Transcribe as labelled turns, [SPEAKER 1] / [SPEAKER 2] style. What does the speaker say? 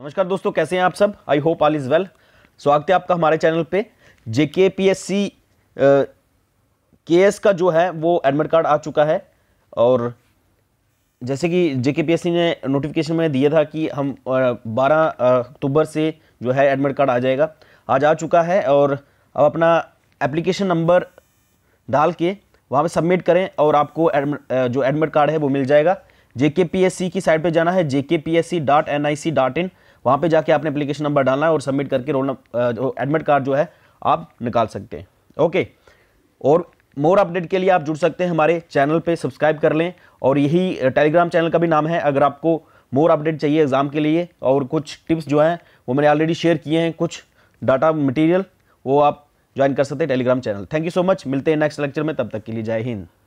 [SPEAKER 1] नमस्कार दोस्तों कैसे हैं आप सब I hope all is well स्वागत है आपका हमारे चैनल पे जे के पी एस सी के एस का जो है वो एडमिट कार्ड आ चुका है और जैसे कि जे के पी एस सी ने नोटिफिकेशन में दिया था कि हम बारह अक्टूबर से जो है एडमिट कार्ड आ जाएगा आज आ चुका है और अब अपना एप्लीकेशन नंबर डाल के वहाँ पर सबमिट करें और आपको एडमिट जो एडमिट कार्ड है वो मिल जाएगा जे के पी एस सी की साइट पर जाना है J K P S C dot N I C dot in वहाँ पर जाके आपने अप्लीकेशन नंबर डालना है और सबमिट करके रोल एडमिट कार्ड जो है आप निकाल सकते हैं ओके और मोर अपडेट के लिए आप जुड़ सकते हैं हमारे चैनल पे सब्सक्राइब कर लें और यही टेलीग्राम चैनल का भी नाम है अगर आपको मोर अपडेट चाहिए एग्ज़ाम के लिए और कुछ टिप्स जो हैं वो मैंने ऑलरेडी शेयर किए हैं कुछ डाटा मटेरियल वो आप ज्वाइन कर सकते हैं Telegram channel thank you so much मिलते हैं नेक्स्ट लेक्चर में तब तक के लिए जय हिंद